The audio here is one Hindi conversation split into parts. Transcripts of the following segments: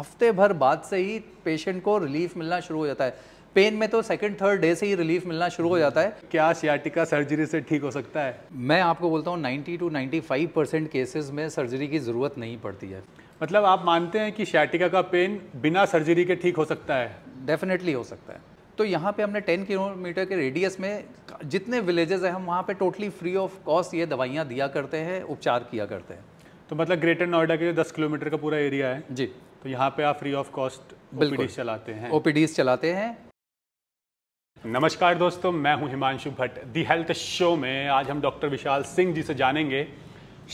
हफ्ते भर बाद से ही पेशेंट को रिलीफ मिलना शुरू हो जाता है पेन में तो सेकंड थर्ड डे से ही रिलीफ मिलना शुरू हो जाता है क्या सियाटिका सर्जरी से ठीक हो सकता है मैं आपको बोलता हूँ 90 टू 95 परसेंट केसेस में सर्जरी की ज़रूरत नहीं पड़ती है मतलब आप मानते हैं कि सियाटिका का पेन बिना सर्जरी के ठीक हो सकता है डेफिनेटली हो सकता है तो यहाँ पे हमने 10 किलोमीटर के रेडियस में जितने विलेजेस हैं हम वहाँ पे टोटली फ्री ऑफ कॉस्ट ये दवाइयाँ दिया करते हैं उपचार किया करते हैं तो मतलब ग्रेटर नोएडा के जो 10 किलोमीटर का पूरा एरिया है जी तो यहाँ पे आप फ्री ऑफ कॉस्ट ओपीडीज चलाते हैं ओपीडीज चलाते हैं नमस्कार दोस्तों मैं हूँ Himanshu Bhatt the health show में आज हम डॉक्टर विशाल सिंह जी से जानेंगे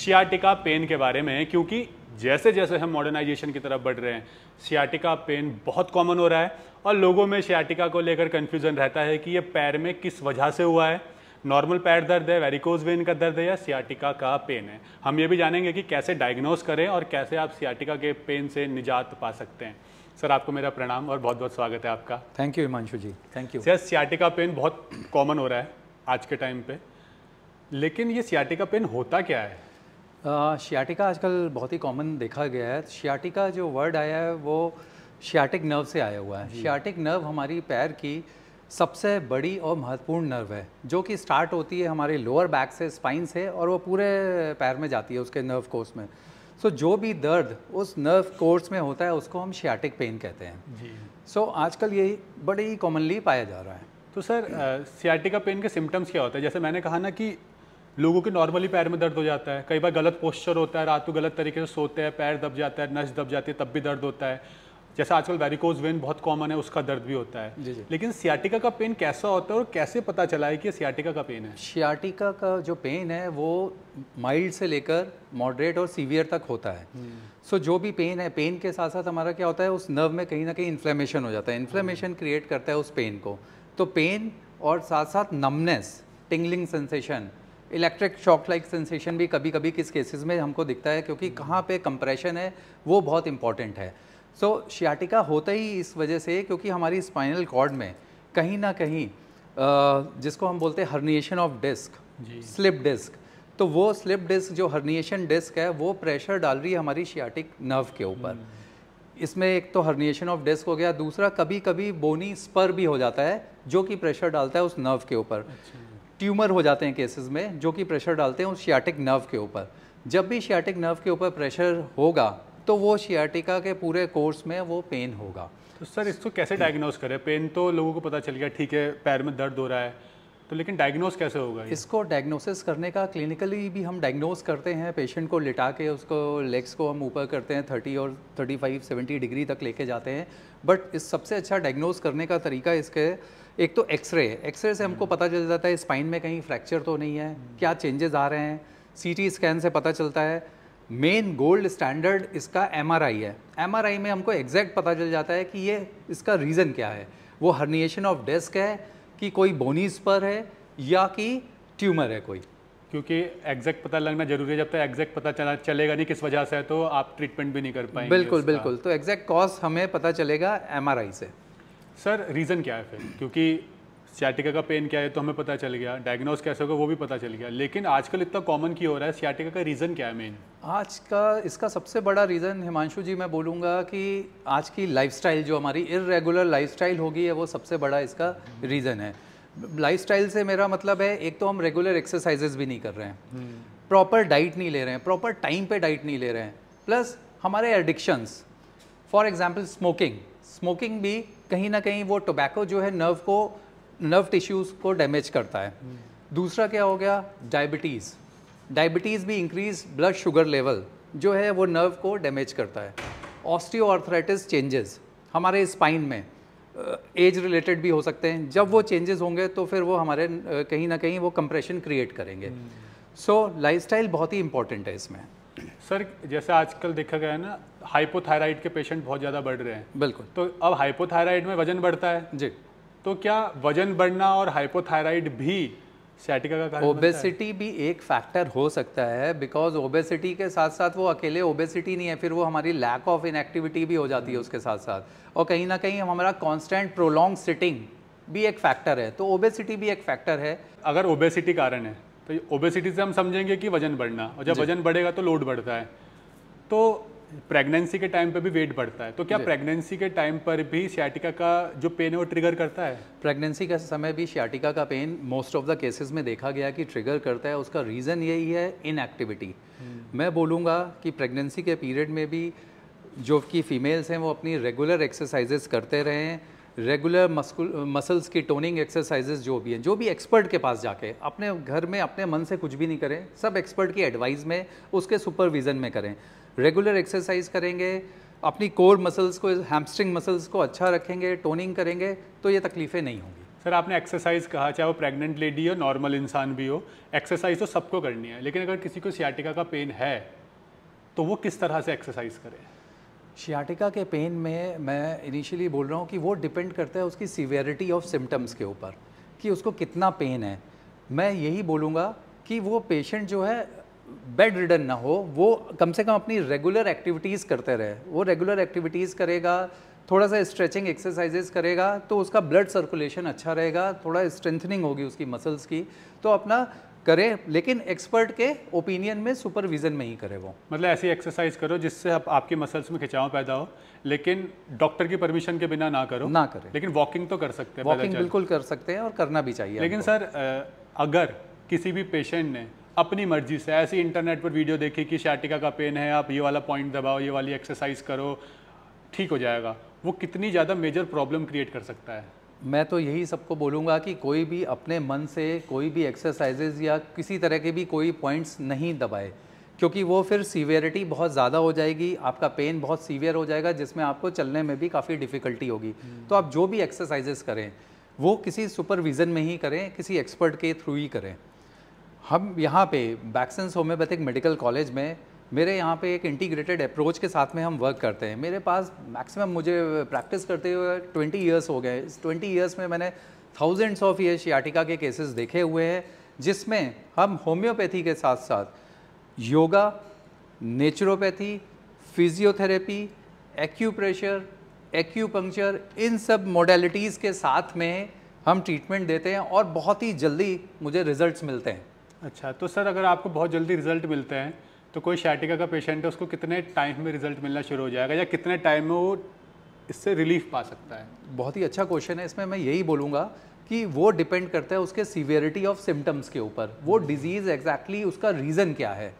सियाटिका पेन के बारे में क्योंकि जैसे जैसे हम मॉडर्नाइजेशन की तरफ बढ़ रहे हैं सियाटिका पेन बहुत कॉमन हो रहा है और लोगों में सियाटिका को लेकर कन्फ्यूज़न रहता है कि ये पैर में किस वजह से हुआ है नॉर्मल पैर दर्द है वेरिकोज वेन का दर्द है या सियाटिका का पेन है हम ये भी जानेंगे कि कैसे डायग्नोस करें और कैसे आप सियाटिका के पेन से निजात पा सकते हैं सर आपको मेरा प्रणाम और बहुत बहुत स्वागत है आपका thank you Himanshu ji thank you sir sciatica pain बहुत कॉमन हो रहा है आज के टाइम पे लेकिन ये सियाटिका पेन होता क्या है शियाटिका आजकल बहुत ही कॉमन देखा गया है शियाटिका जो वर्ड आया है वो शियाटिक नर्व से आया हुआ है शियाटिक नर्व हमारी पैर की सबसे बड़ी और महत्वपूर्ण नर्व है जो कि स्टार्ट होती है हमारे लोअर बैक से स्पाइन से और वो पूरे पैर में जाती है उसके नर्व कोर्स में सो so, जो भी दर्द उस नर्व कोर्स में होता है उसको हम शियाटिक पेन कहते हैं सो so, आजकल यही बड़े ही कॉमनली पाया जा रहा है तो सर सियाटिका पेन के सिम्टम्स क्या होते हैं जैसे मैंने कहा ना कि लोगों के नॉर्मली पैर में दर्द हो जाता है कई बार गलत पोस्चर होता है रात को गलत तरीके से सोते हैं पैर दब जाता है नस दब जाती है तब भी दर्द होता है जैसा आजकल वेरिकोज वेन बहुत कॉमन है उसका दर्द भी होता है जी जी। लेकिन सियाटिका का पेन कैसा होता है और कैसे पता चला है कि सियाटिका का पेन है सियाटिका का जो पेन है वो माइल्ड से लेकर मॉडरेट और सीवियर तक होता है सो हम्म। so, जो भी पेन है पेन के साथ साथ हमारा क्या होता है उस नर्व में कहीं ना कहीं इन्फ्लेमेशन हो जाता है इन्फ्लेमेशन हम्म। क्रिएट करता है उस पेन को तो पेन और साथ साथ numbness tingling sensation electric shock like sensation भी कभी कभी किस केसेस में हमको दिखता है क्योंकि कहाँ पे कंप्रेशन है वो बहुत इंपॉर्टेंट है सो so, शियाटिका होता ही इस वजह से क्योंकि हमारी स्पाइनल कॉर्ड में कहीं ना कहीं जिसको हम बोलते हैं herniation of disc slip disc तो वो स्लिप डिस्क जो हर्निएशन डिस्क है वो प्रेशर डाल रही है हमारी शियाटिक नर्व के ऊपर हम्म। इसमें एक तो हर्निएशन ऑफ डिस्क हो गया दूसरा कभी कभी बोनी स्पर भी हो जाता है जो कि प्रेशर डालता है उस नर्व के ऊपर ट्यूमर अच्छा। हो जाते हैं केसेस में जो कि प्रेशर डालते हैं उस शियाटिक नर्व के ऊपर जब भी शियाटिक नर्व के ऊपर प्रेशर होगा तो वो शियाटिका के पूरे कोर्स में वो पेन होगा तो सर इसको कैसे डायग्नोज करें पेन तो लोगों को पता चल गया ठीक है पैर में दर्द हो रहा है तो लेकिन डायग्नोज कैसे होगा ये? इसको डायग्नोसिस करने का क्लिनिकली भी हम डायग्नोज करते हैं पेशेंट को लिटा के उसको लेग्स को हम ऊपर करते हैं 30 और 35 70 डिग्री तक लेके जाते हैं बट इस सबसे अच्छा डायग्नोज करने का तरीका इसके एक तो एक्सरे है एक्सरे से हमको हम्म। पता चल जाता है स्पाइन में कहीं फ्रैक्चर तो नहीं है क्या चेंजेस आ रहे हैं सी स्कैन से पता चलता है मेन गोल्ड स्टैंडर्ड इसका एम है एम में हमको एग्जैक्ट पता चल जाता है कि ये इसका रीज़न क्या है वो हर्निएशन ऑफ डेस्क है कि कोई बोनीस पर है या कि ट्यूमर है कोई क्योंकि एग्जैक्ट पता लगना जरूरी है जब तक एग्जैक्ट पता चला चलेगा नहीं किस वजह से है तो आप ट्रीटमेंट भी नहीं कर पाएंगे बिल्कुल बिल्कुल तो एग्जैक्ट कॉज हमें पता चलेगा एम से सर रीज़न क्या है फिर क्योंकि सियाटिका का पेन क्या है तो हमें पता चल गया डायग्नोस कैसे होगा वो भी पता चल गया लेकिन आजकल इतना कॉमन क्यों हो रहा है सियाटिका का रीज़न क्या है मेन आज का इसका सबसे बड़ा रीज़न हिमांशु जी मैं बोलूँगा कि आज की लाइफ जो हमारी इरेगुलर स्टाइल होगी है वो सबसे बड़ा इसका रीज़न है लाइफ से मेरा मतलब है एक तो हम रेगुलर एक्सरसाइजेज भी नहीं कर रहे हैं प्रॉपर हम्म। डाइट नहीं ले रहे हैं प्रॉपर टाइम पे डाइट नहीं ले रहे हैं प्लस हमारे addictions for example smoking smoking भी कहीं ना कहीं वो टोबैको जो है नर्व को नर्व टिश्यूज़ को डैमेज करता है दूसरा क्या हो गया डायबिटीज़ डायबिटीज़ भी इंक्रीज ब्लड शुगर लेवल जो है वो नर्व को डैमेज करता है ऑस्टियोआर्थराइटिस चेंजेस हमारे स्पाइन में एज रिलेटेड भी हो सकते हैं जब वो चेंजेस होंगे तो फिर वो हमारे कहीं ना कहीं वो कंप्रेशन क्रिएट करेंगे सो so, लाइफस्टाइल बहुत ही इंपॉर्टेंट है इसमें सर जैसे आजकल देखा गया है ना हाइपोथायराइड के पेशेंट बहुत ज़्यादा बढ़ रहे हैं बिल्कुल तो अब हाइपोथायराइड में वजन बढ़ता है जी तो क्या वजन बढ़ना और हाइपोथायराइड भी सैटिका का कारण ओबेसिटी भी एक फैक्टर हो सकता है बिकॉज ओबेसिटी के साथ साथ वो अकेले ओबेसिटी नहीं है फिर वो हमारी लैक ऑफ इनएक्टिविटी भी हो जाती है हम्म। उसके साथ साथ और कहीं ना कहीं हमारा कॉन्स्टेंट प्रोलॉन्ग सिटिंग भी एक फैक्टर है तो ओबेसिटी भी एक फैक्टर है अगर ओबेसिटी कारण है तो ओबेसिटी से हम समझेंगे कि वजन बढ़ना और जब वजन बढ़ेगा तो लोड बढ़ता है तो प्रेगनेंसी के टाइम पे भी वेट बढ़ता है तो क्या प्रेगनेंसी के टाइम पर भी सियाटिका का जो पेन है वो ट्रिगर करता है प्रेगनेंसी के समय भी सियाटिका का pain most of the cases में देखा गया कि ट्रिगर करता है उसका रीज़न यही है इनएक्टिविटी हम्म। मैं बोलूँगा कि प्रेगनेंसी के पीरियड में भी जो कि फीमेल्स हैं वो अपनी रेगुलर एक्सरसाइजेस करते रहें रेगुलर मस्कुल मसल्स की टोनिंग एक्सरसाइजेज जो भी हैं जो भी एक्सपर्ट के पास जाके अपने घर में अपने मन से कुछ भी नहीं करें सब एक्सपर्ट की एडवाइस में उसके सुपरविज़न में करें रेगुलर एक्सरसाइज करेंगे अपनी कोर मसल्स को हैमस्ट्रिंग मसल्स को अच्छा रखेंगे टोनिंग करेंगे तो ये तकलीफ़ें नहीं होंगी सर आपने एक्सरसाइज कहा चाहे वो प्रेग्नेंट लेडी हो नॉर्मल इंसान भी हो एक्सरसाइज तो सबको करनी है लेकिन अगर किसी को सियाटिका का पेन है तो वो किस तरह से एक्सरसाइज करें शियाटिका के पेन में मैं इनिशियली बोल रहा हूँ कि वो डिपेंड करता है उसकी सीवियरिटी ऑफ सिम्टम्स के ऊपर कि उसको कितना पेन है मैं यही बोलूँगा कि वो पेशेंट जो है बेड रिडन ना हो वो कम से कम अपनी रेगुलर एक्टिविटीज़ करते रहे वो रेगुलर एक्टिविटीज़ करेगा थोड़ा सा स्ट्रेचिंग एक्सरसाइजेज करेगा तो उसका ब्लड सर्कुलेशन अच्छा रहेगा थोड़ा स्ट्रेंथनिंग होगी उसकी मसल्स की तो अपना करे लेकिन एक्सपर्ट के ओपिनियन में सुपरविजन में ही करे वो मतलब ऐसी एक्सरसाइज करो जिससे आप आपके मसल्स में खिंचाव पैदा हो लेकिन डॉक्टर की परमिशन के बिना ना करो ना करें लेकिन वॉकिंग तो कर सकते हैं वॉकिंग बिल्कुल कर सकते हैं और करना भी चाहिए लेकिन सर अगर किसी भी पेशेंट ने अपनी मर्जी से ऐसी इंटरनेट पर वीडियो देखी कि शाटिका का पेन है आप ये वाला पॉइंट दबाओ ये वाली एक्सरसाइज करो ठीक हो जाएगा वो कितनी ज़्यादा मेजर प्रॉब्लम क्रिएट कर सकता है मैं तो यही सबको बोलूँगा कि कोई भी अपने मन से कोई भी एक्सरसाइजेज या किसी तरह के भी कोई पॉइंट्स नहीं दबाए क्योंकि वो फिर सीवियरिटी बहुत ज़्यादा हो जाएगी आपका पेन बहुत सीवियर हो जाएगा जिसमें आपको चलने में भी काफ़ी डिफ़िकल्टी होगी हम्म। तो आप जो भी एक्सरसाइजेस करें वो किसी सुपरविज़न में ही करें किसी एक्सपर्ट के थ्रू ही करें हम यहाँ पे बैक्सेंस होम्योपैथिक मेडिकल कॉलेज में मेरे यहाँ पे एक इंटीग्रेटेड अप्रोच के साथ में हम वर्क करते हैं मेरे पास मैक्सिमम मुझे प्रैक्टिस करते हुए ट्वेंटी ईयर्स हो गए इस ट्वेंटी ईयर्स में मैंने थाउजेंड्स ऑफ ये शियाटिका के केसेस देखे हुए हैं जिसमें हम होम्योपैथी के साथ साथ yoga naturopathy physiotherapy acupressure acupuncture इन सब मॉडलिटीज़ के साथ में हम ट्रीटमेंट देते हैं और बहुत ही जल्दी मुझे रिजल्ट्स मिलते हैं अच्छा तो सर अगर आपको बहुत जल्दी रिजल्ट मिलते हैं तो कोई शैटिका का पेशेंट है उसको कितने टाइम में रिजल्ट मिलना शुरू हो जाएगा या कितने टाइम में वो इससे रिलीफ पा सकता है बहुत ही अच्छा क्वेश्चन है इसमें मैं यही बोलूँगा कि वो डिपेंड करता है उसके सीवियरिटी ऑफ सिम्टम्स के ऊपर वो डिजीज़ हम्म। एग्जैक्टली exactly उसका रीज़न क्या है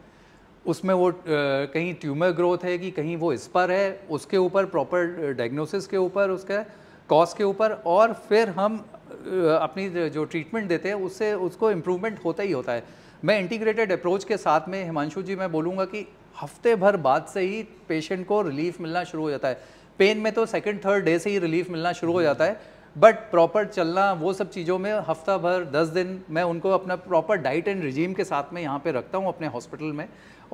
उसमें वो कहीं ट्यूमर ग्रोथ है कि कहीं वो स्पर है उसके ऊपर प्रॉपर डायग्नोसिस के ऊपर उसके कॉज के ऊपर और फिर हम अपनी जो ट्रीटमेंट देते हैं उससे उसको इम्प्रूवमेंट होता ही होता है मैं इंटीग्रेटेड अप्रोच के साथ में हिमांशु जी मैं बोलूँगा कि हफ्ते भर बाद से ही पेशेंट को रिलीफ मिलना शुरू हो जाता है पेन में तो सेकेंड थर्ड डे से ही रिलीफ मिलना शुरू हो जाता है बट प्रॉपर चलना वो सब चीज़ों में हफ्ता भर दस दिन मैं उनको अपना प्रॉपर डाइट एंड रिजीम के साथ में यहाँ पे रखता हूँ अपने हॉस्पिटल में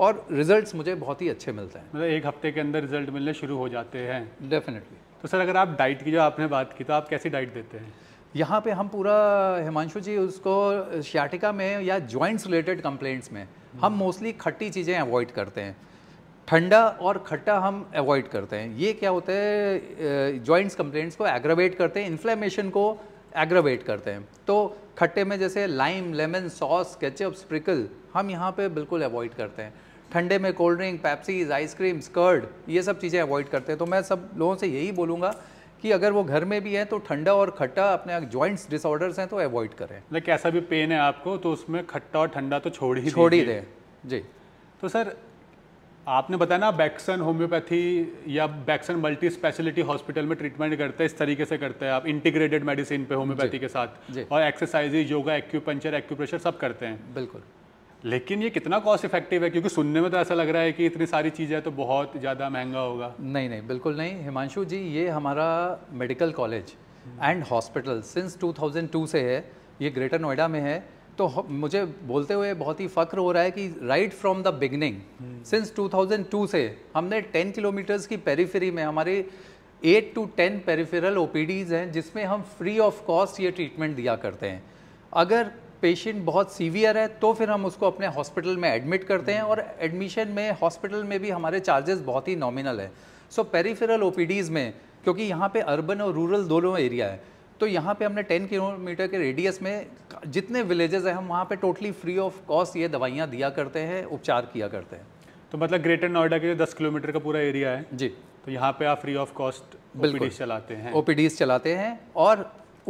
और रिजल्ट्स मुझे बहुत ही अच्छे मिलते हैं मतलब एक हफ्ते के अंदर रिजल्ट मिलने शुरू हो जाते हैं डेफिनेटली तो सर अगर आप डाइट की जो आपने बात की तो आप कैसी डाइट देते हैं यहाँ पे हम पूरा हिमांशु जी उसको श्याटिका में या जॉइंट्स रिलेटेड कंप्लेंट्स में हम मोस्टली हम्म। खट्टी चीज़ें अवॉइड करते हैं ठंडा और खट्टा हम अवॉइड करते हैं ये क्या होता है जॉइंट्स कंप्लेंट्स को एग्रवेट करते हैं इन्फ्लेमेशन को एग्रवेट करते हैं तो खट्टे में जैसे lime lemon sauce ketchup sprinkle हम यहाँ पे बिल्कुल अवॉइड करते हैं ठंडे में कोल्ड ड्रिंक पैप्सीज आइसक्रीम स्कर्ड ये सब चीज़ें अवॉइड करते हैं तो मैं सब लोगों से यही बोलूँगा कि अगर वो घर में भी है तो ठंडा और खट्टा अपने जॉइंट्स डिसऑर्डर्स हैं तो अवॉइड करें लाइक ऐसा भी पेन है आपको तो उसमें खट्टा और ठंडा तो छोड़ ही छोड़ ही दें जी तो सर आपने बताया ना बैक्सन होम्योपैथी या बैक्सन मल्टी स्पेशलिटी हॉस्पिटल में ट्रीटमेंट करते हैं इस तरीके से करते हैं आप इंटीग्रेटेड मेडिसिन पे होम्योपैथी के साथ और एक्सरसाइज योगा एक्यूपंचर एक्यूप्रेशर सब करते हैं बिल्कुल लेकिन ये कितना कॉस्ट इफेक्टिव है क्योंकि सुनने में तो ऐसा लग रहा है कि इतनी सारी चीज़ें तो बहुत ज़्यादा महंगा होगा नहीं नहीं बिल्कुल नहीं हिमांशु जी ये हमारा medical college and hospital since 2002 से है ये ग्रेटर नोएडा में है तो मुझे बोलते हुए बहुत ही फ़ख्र हो रहा है कि right from the beginning since 2002 से हमने 10 किलोमीटर्स की पेरीफेरी में हमारे 8 टू 10 पेरीफेरल ओ हैं जिसमें हम फ्री ऑफ कॉस्ट ये ट्रीटमेंट दिया करते हैं अगर पेशेंट बहुत सीवियर है तो फिर हम उसको अपने हॉस्पिटल में एडमिट करते हैं और एडमिशन में हॉस्पिटल में भी हमारे चार्जेस बहुत ही नॉमिनल है सो पेरीफेरल ओ में क्योंकि यहाँ पे अर्बन और रूरल दोनों एरिया है तो यहाँ पे हमने 10 किलोमीटर के रेडियस में जितने विलेजेस हैं हम वहाँ पे टोटली फ्री ऑफ कॉस्ट ये दवाइयाँ दिया करते हैं उपचार किया करते हैं तो मतलब ग्रेटर नोएडा के जो 10 किलोमीटर का पूरा एरिया है जी तो यहाँ पे आप फ्री ऑफ कॉस्ट ओपीडीज चलाते हैं ओपीडीज चलाते हैं और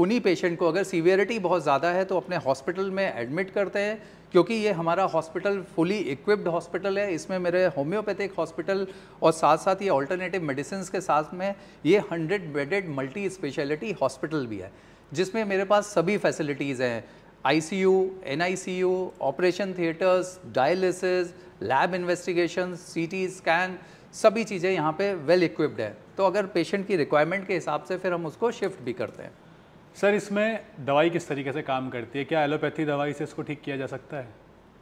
उन्हीं पेशेंट को अगर सीवियरिटी बहुत ज़्यादा है तो अपने हॉस्पिटल में एडमिट करते हैं क्योंकि ये हमारा हॉस्पिटल फुली इक्विप्ड हॉस्पिटल है इसमें मेरे होम्योपैथिक हॉस्पिटल और साथ साथ ये ऑल्टरनेटिव मेडिसिन के साथ में ये hundred bedded multi speciality hospital भी है जिसमें मेरे पास सभी फैसिलिटीज़ हैं ICU, NICU, operation theatres dialysis lab investigation CT scan सभी चीज़ें यहाँ पे वेल इक्विप्ड है तो अगर पेशेंट की रिक्वायरमेंट के हिसाब से फिर हम उसको शिफ्ट भी करते हैं सर इसमें दवाई किस तरीके से काम करती है क्या एलोपैथी दवाई से इसको ठीक किया जा सकता है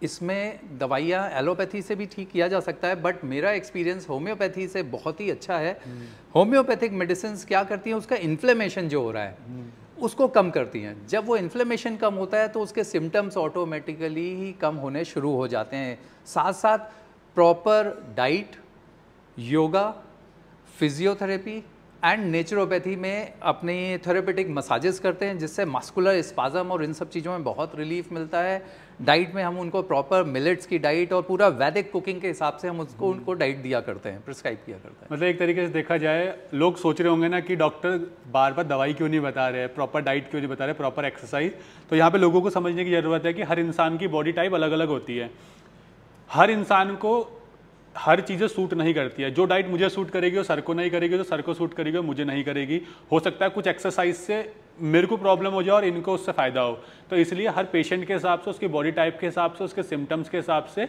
इसमें दवाइयाँ एलोपैथी से भी ठीक किया जा सकता है बट मेरा एक्सपीरियंस होम्योपैथी से बहुत ही अच्छा है हम्म। होम्योपैथिक मेडिसिन क्या करती हैं उसका इन्फ्लेमेशन जो हो रहा है हम्म। उसको कम करती हैं जब वो इन्फ्लेमेशन कम होता है तो उसके सिम्टम्स ऑटोमेटिकली ही कम होने शुरू हो जाते हैं साथ साथ proper diet yoga physiotherapy and naturopathy में अपने थेरेपेटिक मसाजेस करते हैं जिससे मस्कुलर स्पाजम और इन सब चीज़ों में बहुत रिलीफ मिलता है डाइट में हम उनको प्रॉपर मिलेट्स की डाइट और पूरा वैदिक कुकिंग के हिसाब से हम उसको hmm. उनको डाइट दिया करते हैं प्रिस्क्राइब किया करते हैं मतलब एक तरीके से देखा जाए लोग सोच रहे होंगे ना कि डॉक्टर बार बार दवाई क्यों नहीं बता रहे प्रॉपर डाइट क्यों नहीं बता रहे प्रॉपर एक्सरसाइज तो यहाँ पर लोगों को समझने की ज़रूरत है कि हर इंसान की बॉडी टाइप अलग अलग होती है हर इंसान को हर चीज़ें सूट नहीं करती है जो डाइट मुझे सूट करेगी वो सर को नहीं करेगी तो सर को सूट करेगी वो मुझे नहीं करेगी हो सकता है कुछ एक्सरसाइज से मेरे को प्रॉब्लम हो जाए और इनको उससे फ़ायदा हो तो इसलिए हर पेशेंट के हिसाब से उसकी बॉडी टाइप के हिसाब से उसके सिम्टम्स के हिसाब से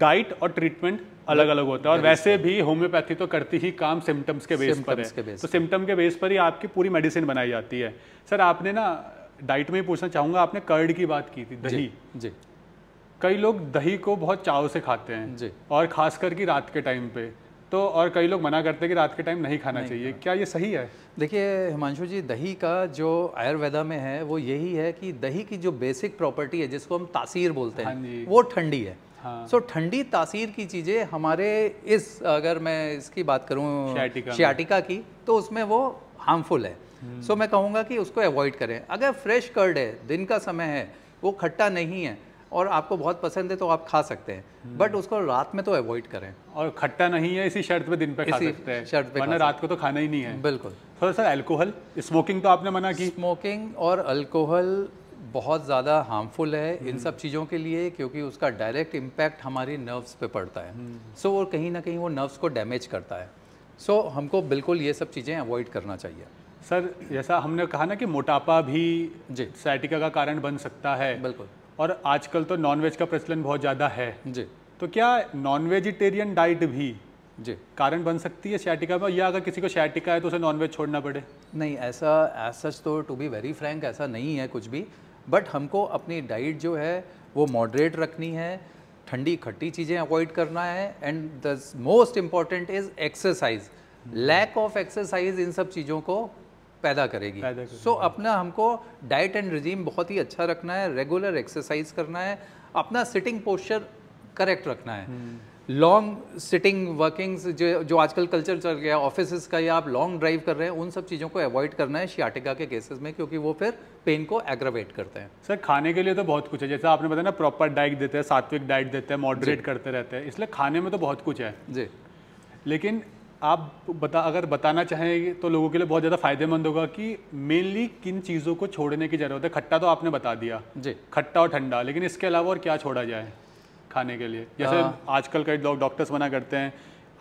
डाइट और ट्रीटमेंट अलग अलग होता है और वैसे भी होम्योपैथी तो करती ही काम सिम्टम्स के बेस पर है तो सिम्टम के बेस पर ही आपकी पूरी मेडिसिन बनाई जाती है सर आपने ना डाइट में ही पूछना चाहूँगा आपने कर्ड की बात की थी दही जी कई लोग दही को बहुत चाव से खाते हैं जी और खास करके रात के टाइम पे तो और कई लोग मना करते हैं कि रात के टाइम नहीं खाना नहीं चाहिए क्या ये सही है देखिए हिमांशु जी दही का जो आयुर्वेदा में है वो यही है कि दही की जो बेसिक प्रॉपर्टी है जिसको हम तासीर बोलते हैं हाँ वो ठंडी है सो हाँ। ठंडी तासीर की चीज़ें हमारे इस अगर मैं इसकी बात करूँ शियाटिका की तो उसमें वो हार्मफुल है सो हम्म। मैं कहूँगा कि उसको अवॉइड करें अगर फ्रेश कर्ड है दिन का समय है वो खट्टा नहीं है और आपको बहुत पसंद है तो आप खा सकते हैं बट हम्म। उसको रात में तो अवॉइड करें और खट्टा नहीं है इसी शर्त पे दिन पे खा सकते हैं शर्त पे वरना रात को तो खाना ही नहीं है बिल्कुल थोड़ा सा अल्कोहल स्मोकिंग तो आपने मना की स्मोकिंग और अल्कोहल बहुत ज़्यादा हार्मफुल है इन हम्म। सब चीज़ों के लिए क्योंकि उसका डायरेक्ट इम्पैक्ट हमारी नर्व्स पे पड़ता है सो हम्म। वो कहीं ना कहीं वो नर्व्स को डैमेज करता है सो हमको बिल्कुल ये सब चीज़ें अवॉइड करना चाहिए सर जैसा हमने कहा ना कि मोटापा भी जी सैटिका का कारण बन सकता है बिल्कुल और आजकल तो नॉनवेज का प्रचलन बहुत ज़्यादा है जी तो क्या नॉन वेजिटेरियन डाइट भी जी कारण बन सकती है शैटिका में या अगर किसी को शैटिका है तो उसे नॉनवेज छोड़ना पड़े नहीं ऐसा एज सच तो टू बी वेरी फ्रैंक ऐसा नहीं है कुछ भी बट हमको अपनी डाइट जो है वो मॉडरेट रखनी है ठंडी खट्टी चीज़ें अवॉइड करना है and the most important is exercise lack of exercise इन सब चीज़ों को पैदा करेगी सो so, हाँ। अपना हमको डाइट एंड रिजीम बहुत ही अच्छा रखना है रेगुलर एक्सरसाइज करना है अपना सिटिंग पोस्चर करेक्ट रखना है लॉन्ग सिटिंग वर्किंग्स जो जो आजकल कल्चर चल गया ऑफिस का या आप लॉन्ग ड्राइव कर रहे हैं उन सब चीज़ों को अवॉइड करना है शियाटिका के केसेस में क्योंकि वो फिर पेन को एग्रावेट करते हैं सर खाने के लिए तो बहुत कुछ है जैसे आपने बताया ना प्रॉपर डाइट देते हैं सात्विक डाइट देते हैं मॉडरेट करते रहते हैं इसलिए खाने में तो बहुत कुछ है जी लेकिन आप बता अगर बताना चाहें तो लोगों के लिए बहुत ज़्यादा फायदेमंद होगा कि मेनली किन चीज़ों को छोड़ने की ज़रूरत है खट्टा तो आपने बता दिया जी खट्टा और ठंडा लेकिन इसके अलावा और क्या छोड़ा जाए खाने के लिए जैसे हाँ। आजकल कई लोग डॉक्टर्स मना करते हैं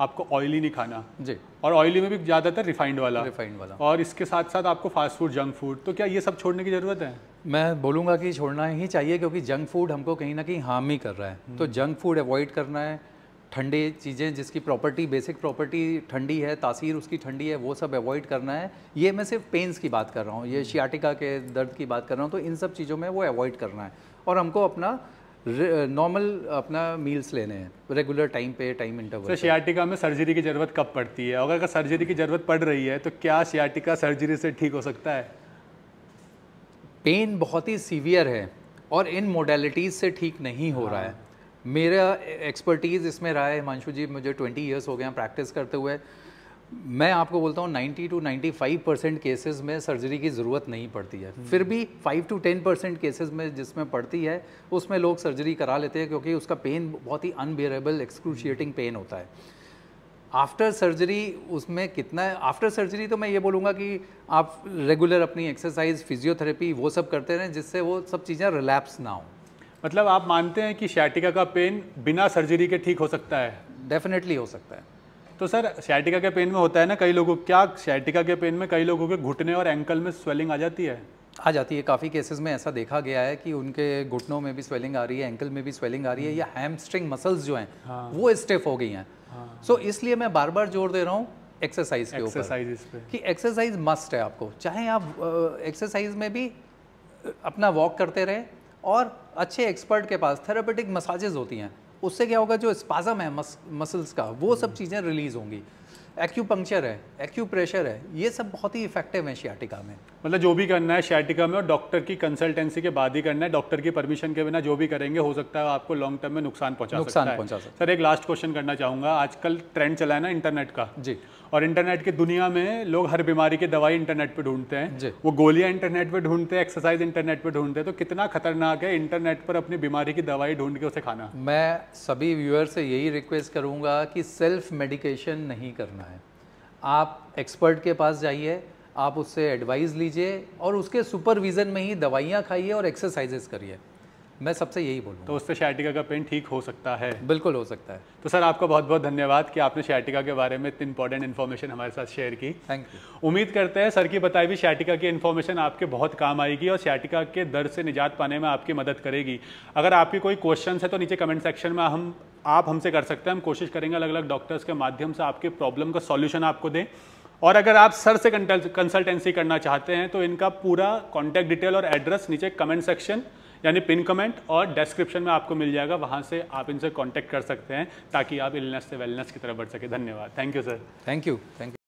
आपको ऑयली नहीं खाना जी और ऑयली में भी ज़्यादातर रिफाइंड वाला रिफाइंड वाला और इसके साथ साथ आपको फास्ट फूड जंक फूड तो क्या ये सब छोड़ने की ज़रूरत है मैं बोलूँगा कि छोड़ना ही चाहिए क्योंकि जंक फूड हमको कहीं ना कहीं हार्म ही कर रहा है हम्म। तो जंक फूड अवॉइड करना है ठंडी चीज़ें जिसकी प्रॉपर्टी बेसिक प्रॉपर्टी ठंडी है तासीर उसकी ठंडी है वो सब अवॉइड करना है ये मैं सिर्फ पेन्स की बात कर रहा हूँ ये शियाटिका हम्म। के दर्द की बात कर रहा हूँ तो इन सब चीज़ों में वो अवॉइड करना है और हमको अपना नॉर्मल अपना मील्स लेने हैं रेगुलर टाइम पे टाइम इंटरवल तो शियाटिका में सर्जरी की ज़रूरत कब पड़ती है अगर सर्जरी की ज़रूरत पड़ रही है तो क्या शियाटिका सर्जरी से ठीक हो सकता है पेन बहुत ही सीवियर है और इन मोडेलिटीज़ से ठीक नहीं हो रहा हाँ। है मेरा एक्सपर्टीज़ इसमें रहा है हिमांशु जी मुझे 20 इयर्स हो गए हैं प्रैक्टिस करते हुए मैं आपको बोलता हूँ 90 टू 95 परसेंट केसेज में सर्जरी की ज़रूरत नहीं पड़ती है हम्म। फिर भी 5 टू 10 परसेंट केसेज में जिसमें पड़ती है उसमें लोग सर्जरी करा लेते हैं क्योंकि उसका पेन बहुत ही अनबेरेबल एक्सक्रूशिएटिंग पेन होता है आफ्टर सर्जरी उसमें कितना आफ्टर सर्जरी तो मैं ये बोलूँगा कि आप रेगुलर अपनी एक्सरसाइज फिजियोथेरेपी वो सब करते रहें जिससे वो सब चीज़ें रिलैप्स ना हों मतलब आप मानते हैं कि शैटिका का पेन बिना सर्जरी के ठीक हो सकता है डेफिनेटली हो सकता है तो सर शैटिका के पेन में होता है ना कई लोगों क्या शैटिका के पेन में कई लोगों के घुटने और एंकल में स्वेलिंग आ जाती है आ जाती है काफ़ी केसेस में ऐसा देखा गया है कि उनके घुटनों में भी स्वेलिंग आ रही है एंकल में भी स्वेलिंग आ रही है या हैमस्ट्रिंग मसल्स जो हैं हाँ। वो स्टिफ हो गई हैं सो हाँ। so, इसलिए मैं बार बार जोर दे रहा हूँ एक्सरसाइज के ऊपर कि एक्सरसाइज मस्ट है आपको चाहे आप एक्सरसाइज में भी अपना वॉक करते रहे और अच्छे एक्सपर्ट के पास थेरापेटिक मसाजेज होती हैं उससे क्या होगा जो स्पाजम है मस, मसल्स का वो सब हम्म। चीज़ें रिलीज़ होंगी एक्यूपंक्चर है एक्यूप्रेशर है ये सब बहुत ही इफेक्टिव है शियाटिका में मतलब जो भी करना है शियाटिका में और डॉक्टर की कंसल्टेंसी के बाद ही करना है डॉक्टर की परमिशन के बिना जो भी करेंगे हो सकता है आपको लॉन्ग टर्म में नुकसान पहुंचा नुकसान सकता पहुंचा है। सर एक लास्ट क्वेश्चन करना चाहूँगा आजकल ट्रेंड चला है ना इंटरनेट का जी और इंटरनेट की दुनिया में लोग हर बीमारी की दवाई इंटरनेट पे ढूंढते हैं वो गोलियां इंटरनेट पे ढूंढते हैं एक्सरसाइज इंटरनेट पे ढूंढते हैं तो कितना खतरनाक है इंटरनेट पर अपनी बीमारी की दवाई ढूंढ के उसे खाना मैं सभी व्यूअर से यही रिक्वेस्ट करूँगा कि सेल्फ मेडिकेशन नहीं करना है आप एक्सपर्ट के पास जाइए आप उससे एडवाइस लीजिए और उसके सुपरविज़न में ही दवाइयाँ खाइए और एक्सरसाइजेस करिए मैं सबसे यही बोलूँ तो उससे शैटिका का पेन ठीक हो सकता है बिल्कुल हो सकता है तो सर आपका बहुत बहुत धन्यवाद कि आपने शैटिका के बारे में इतनी इंपॉर्टेंट इन्फॉर्मेशन हमारे साथ शेयर की थैंक यू उम्मीद करते हैं सर की बताई हुई शैटिका की इन्फॉर्मेशन आपके बहुत काम आएगी और शैटिका के दर्द से निजात पाने में आपकी मदद करेगी अगर आपकी कोई क्वेश्चन है तो नीचे कमेंट सेक्शन में हम आप हमसे कर सकते हैं हम कोशिश करेंगे अलग अलग डॉक्टर्स के माध्यम से आपके प्रॉब्लम का सॉल्यूशन आपको दें और अगर आप सर से कंसल्टेंसी करना चाहते हैं तो इनका पूरा कॉन्टैक्ट डिटेल और एड्रेस नीचे कमेंट सेक्शन यानी पिन कमेंट और डिस्क्रिप्शन में आपको मिल जाएगा वहाँ से आप इनसे कॉन्टैक्ट कर सकते हैं ताकि आप इलनेस से वेलनेस की तरफ बढ़ सके धन्यवाद thank you sir thank you thank you